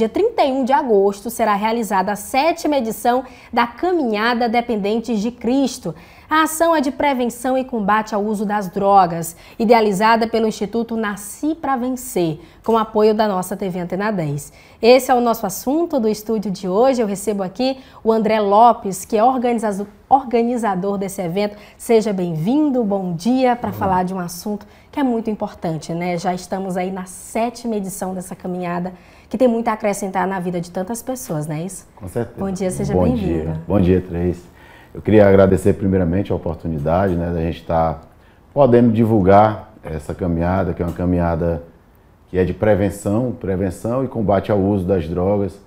Dia 31 de agosto será realizada a sétima edição da Caminhada Dependentes de Cristo. A ação é de prevenção e combate ao uso das drogas, idealizada pelo Instituto Nasci para Vencer, com apoio da nossa TV Antena 10. Esse é o nosso assunto do estúdio de hoje. Eu recebo aqui o André Lopes, que é organizador desse evento. Seja bem-vindo, bom dia, para falar de um assunto que é muito importante, né? Já estamos aí na sétima edição dessa caminhada que tem muito a acrescentar na vida de tantas pessoas, não é isso? Com certeza. Bom dia, seja bem vindo Bom dia, Três. Eu queria agradecer primeiramente a oportunidade né, da gente estar tá podendo divulgar essa caminhada, que é uma caminhada que é de prevenção, prevenção e combate ao uso das drogas.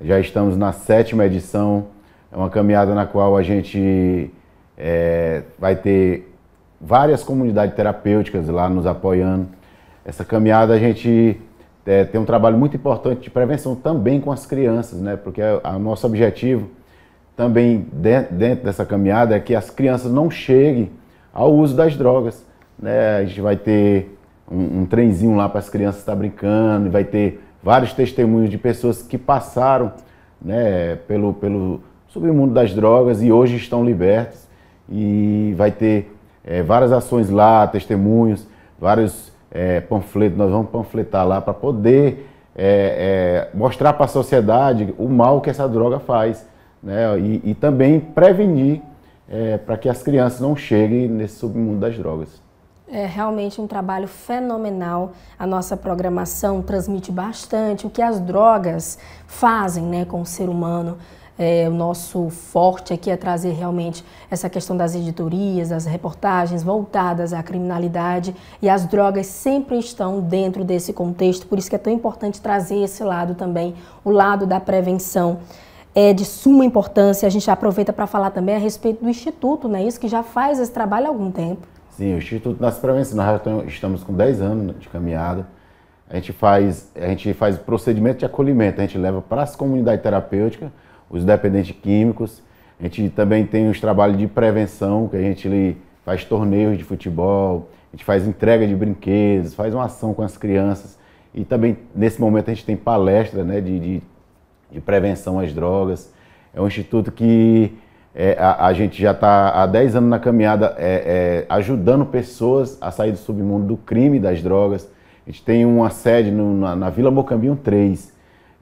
Já estamos na sétima edição, é uma caminhada na qual a gente é, vai ter várias comunidades terapêuticas lá nos apoiando. Essa caminhada a gente é, tem um trabalho muito importante de prevenção também com as crianças, né? Porque é, é o nosso objetivo também dentro, dentro, dessa caminhada é que as crianças não cheguem ao uso das drogas, né? A gente vai ter um, um trenzinho lá para as crianças estar tá brincando, vai ter vários testemunhos de pessoas que passaram, né? Pelo pelo submundo das drogas e hoje estão libertos e vai ter é, várias ações lá, testemunhos, vários é, panfleto, nós vamos panfletar lá para poder é, é, mostrar para a sociedade o mal que essa droga faz né? e, e também prevenir é, para que as crianças não cheguem nesse submundo das drogas. É realmente um trabalho fenomenal. A nossa programação transmite bastante o que as drogas fazem né, com o ser humano. É, o nosso forte aqui é trazer realmente essa questão das editorias, das reportagens voltadas à criminalidade e as drogas sempre estão dentro desse contexto, por isso que é tão importante trazer esse lado também, o lado da prevenção é de suma importância. A gente aproveita para falar também a respeito do Instituto, né? isso? Que já faz esse trabalho há algum tempo. Sim, o Instituto das prevenções nós já estamos com 10 anos de caminhada. A gente faz, a gente faz procedimento de acolhimento, a gente leva para as comunidades terapêuticas os dependentes químicos. A gente também tem os trabalhos de prevenção, que a gente faz torneios de futebol, a gente faz entrega de brinquedos, faz uma ação com as crianças. E também, nesse momento, a gente tem palestra né, de, de, de prevenção às drogas. É um instituto que é, a, a, gente já está há 10 anos na caminhada é, é, ajudando pessoas a sair do submundo do crime das drogas. A gente tem uma sede no, na, na Vila Mocambião 3,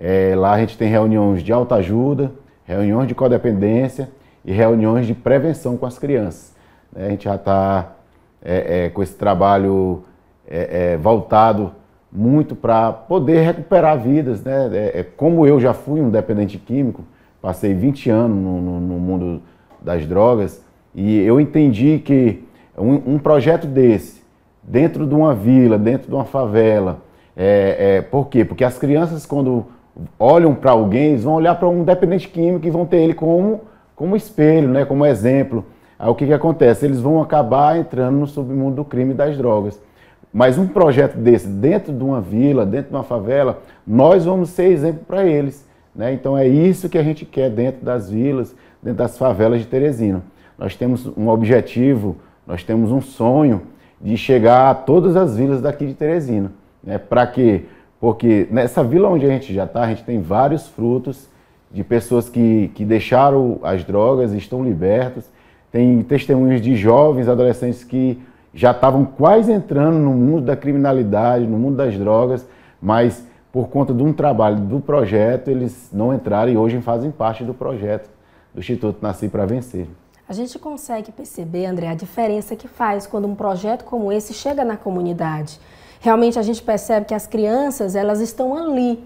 é, lá a gente tem reuniões de alta ajuda, reuniões de codependência e reuniões de prevenção com as crianças. É, a gente já está é, é, com esse trabalho é, é, voltado muito para poder recuperar vidas. Né? como eu já fui um dependente químico, passei 20 anos no, no, no mundo das drogas e eu entendi que um, um projeto desse, dentro de uma vila, dentro de uma favela, é, é, por quê? Porque as crianças, quando olham para alguém, eles vão olhar para um dependente químico e vão ter ele como, como espelho, né, como exemplo. Aí o que, que acontece? Eles vão acabar entrando no submundo do crime e das drogas. Mas um projeto desse dentro de uma vila, dentro de uma favela, nós vamos ser exemplo para eles. Né? Então é isso que a gente quer dentro das vilas, dentro das favelas de Teresina. Nós temos um objetivo, nós temos um sonho de chegar a todas as vilas daqui de Teresina. Né? Para quê? Porque nessa vila onde a gente já está, a gente tem vários frutos de pessoas que, que deixaram as drogas e estão libertas. Tem testemunhos de jovens, adolescentes que já estavam quase entrando no mundo da criminalidade, no mundo das drogas, mas por conta de um trabalho do projeto, eles não entraram e hoje fazem parte do projeto do Instituto Nasci para Vencer. A gente consegue perceber, André, a diferença que faz quando um projeto como esse chega na comunidade realmente a gente percebe que as crianças elas estão ali,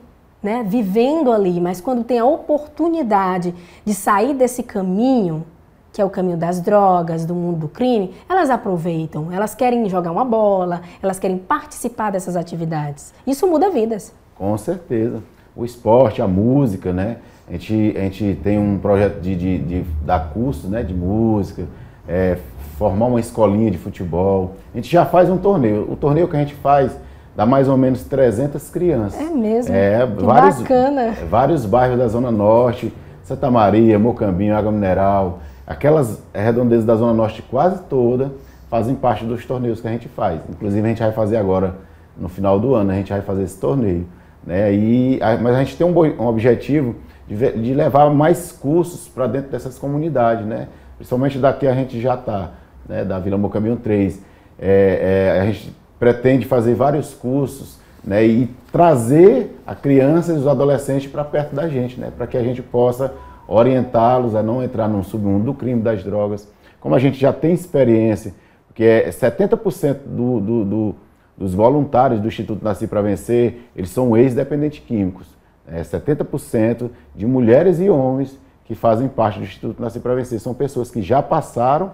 né, vivendo ali, mas quando tem a oportunidade de sair desse caminho, que é o caminho das drogas, do mundo do crime, elas aproveitam, elas querem jogar uma bola, elas querem participar dessas atividades. Isso muda vidas. Com certeza. O esporte, a música, né? A gente, a gente tem um projeto de, de, de dar curso né, de música, é, formar uma escolinha de futebol. A gente já faz um torneio. O torneio que a gente faz dá mais ou menos 300 crianças. É mesmo? É, que vários, bacana. Vários bairros da Zona Norte, Santa Maria, Mocambinho, Água Mineral, aquelas redondezas da Zona Norte quase toda fazem parte dos torneios que a gente faz. Inclusive a gente vai fazer agora, no final do ano, a gente vai fazer esse torneio. Né? E, mas a gente tem um, um objetivo de, de levar mais cursos para dentro dessas comunidades, né? Principalmente daqui a gente já está né, da Vila Mocaminho 3. É, é, a gente pretende fazer vários cursos né, e trazer a criança e os adolescentes para perto da gente, né, para que a gente possa orientá-los a não entrar no submundo do crime, das drogas. Como a gente já tem experiência, porque é 70% do, do, do, dos voluntários do Instituto Nasci para Vencer, eles são ex-dependentes químicos. É 70% de mulheres e homens que fazem parte do Instituto Nasci para Vencer são pessoas que já passaram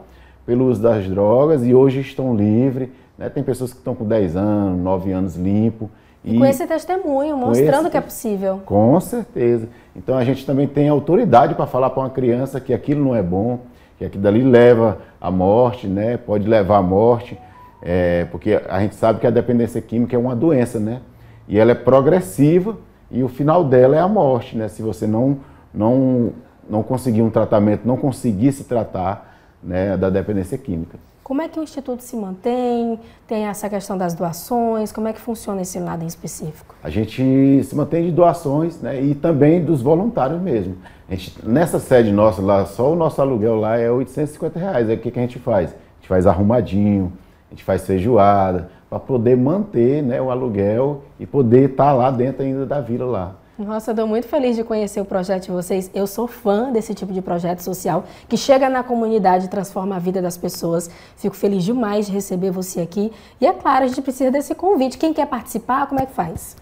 pelo uso das drogas e hoje estão livres. Né? Tem pessoas que estão com 10 anos, 9 anos limpo. E, e com esse testemunho, mostrando esse, que é possível. Com certeza. Então a gente também tem autoridade para falar para uma criança que aquilo não é bom, que aquilo dali leva à morte, né? pode levar à morte, é, porque a gente sabe que a dependência química é uma doença, né? E ela é progressiva e o final dela é a morte, né? Se você não, não, não conseguir um tratamento, não conseguir se tratar, né, da dependência química. Como é que o Instituto se mantém? Tem essa questão das doações? Como é que funciona esse lado em específico? A gente se mantém de doações né, e também dos voluntários mesmo. A gente, nessa sede nossa lá, só o nosso aluguel lá é 850 reais. Aí o que, que a gente faz? A gente faz arrumadinho, a gente faz feijoada, para poder manter né, o aluguel e poder estar tá lá dentro ainda da vila lá. Nossa, estou muito feliz de conhecer o projeto de vocês. Eu sou fã desse tipo de projeto social que chega na comunidade e transforma a vida das pessoas. Fico feliz demais de receber você aqui. E é claro, a gente precisa desse convite. Quem quer participar, como é que faz?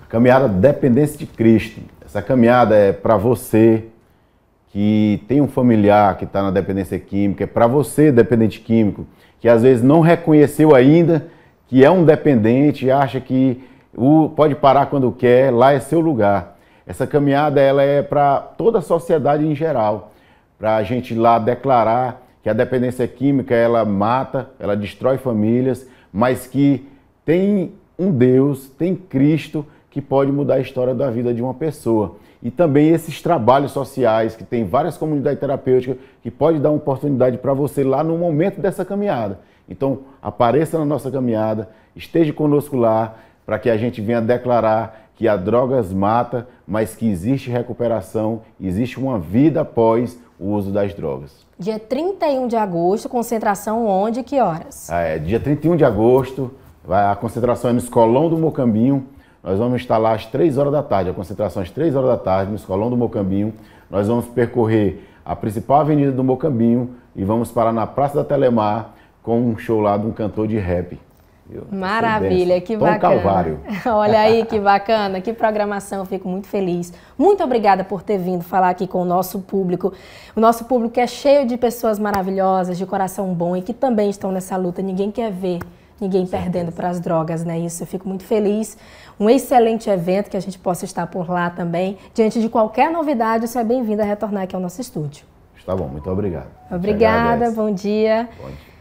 A caminhada Dependência de Cristo. Essa caminhada é para você que tem um familiar que está na dependência química, é para você, dependente químico, que às vezes não reconheceu ainda que é um dependente e acha que o pode parar quando quer, lá é seu lugar. Essa caminhada ela é para toda a sociedade em geral, para a gente lá declarar que a dependência é química ela mata, ela destrói famílias, mas que tem um Deus, tem Cristo que pode mudar a história da vida de uma pessoa. E também esses trabalhos sociais que tem várias comunidades terapêuticas que pode dar uma oportunidade para você lá no momento dessa caminhada. Então, apareça na nossa caminhada, esteja conosco lá, para que a gente venha declarar que a drogas mata, mas que existe recuperação, existe uma vida após o uso das drogas. Dia 31 de agosto, concentração onde e que horas? Ah, é, dia 31 de agosto, a concentração é no Escolão do Mocambinho. Nós vamos estar lá às 3 horas da tarde, a concentração às 3 horas da tarde, no Escolão do Mocambinho. Nós vamos percorrer a principal avenida do Mocambinho e vamos parar na Praça da Telemar com um show lá de um cantor de rap. Maravilha, que Tom bacana. Calvário. Olha aí que bacana, que programação, eu fico muito feliz. Muito obrigada por ter vindo falar aqui com o nosso público. O nosso público é cheio de pessoas maravilhosas, de coração bom e que também estão nessa luta. Ninguém quer ver ninguém perdendo para as drogas, né? Isso eu fico muito feliz. Um excelente evento que a gente possa estar por lá também. Diante de qualquer novidade, você é bem-vindo a retornar aqui ao nosso estúdio. Está bom, muito obrigado. Obrigada, bom dia. Bom dia.